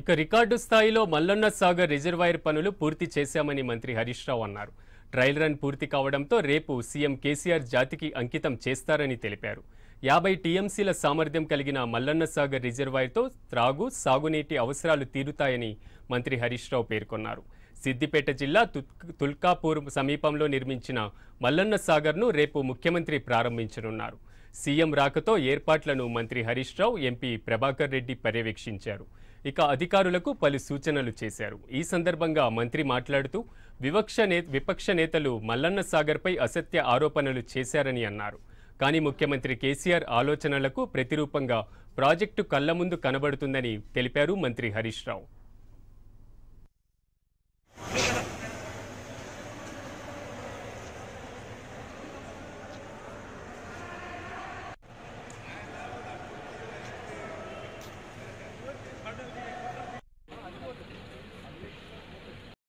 ఇక రికార్డు స్థాయిలో మల్లన్న సాగర్ రిజర్వాయర్ పనులు పూర్తి చేశామని మంత్రి హరీష్ రావు అన్నారు ట్రయల్ రన్ పూర్తి కావడంతో రేపు సీఎం కేసీఆర్ జాతికి అంకితం చేస్తారని తెలిపారు యాభై టీఎంసీల సామర్థ్యం కలిగిన మల్లన్న సాగర్ రిజర్వాయర్తో త్రాగు సాగునీటి అవసరాలు తీరుతాయని మంత్రి హరీష్ రావు పేర్కొన్నారు సిద్దిపేట జిల్లా తుల్కాపూర్ సమీపంలో నిర్మించిన మల్లన్న సాగర్ను రేపు ముఖ్యమంత్రి ప్రారంభించనున్నారు సీఎం రాకతో ఏర్పాట్లను మంత్రి హరీష్ రావు ఎంపీ ప్రభాకర్ రెడ్డి పర్యవేక్షించారు ఇక అధికారులకు పలు సూచనలు చేశారు ఈ సందర్భంగా మంత్రి మాట్లాడుతూ వివక్ష నే విపక్ష నేతలు మల్లన్న సాగర్పై అసత్య ఆరోపణలు చేశారని అన్నారు కానీ ముఖ్యమంత్రి కేసీఆర్ ఆలోచనలకు ప్రతిరూపంగా ప్రాజెక్టు కళ్ల ముందు కనబడుతుందని తెలిపారు మంత్రి హరీష్ రావు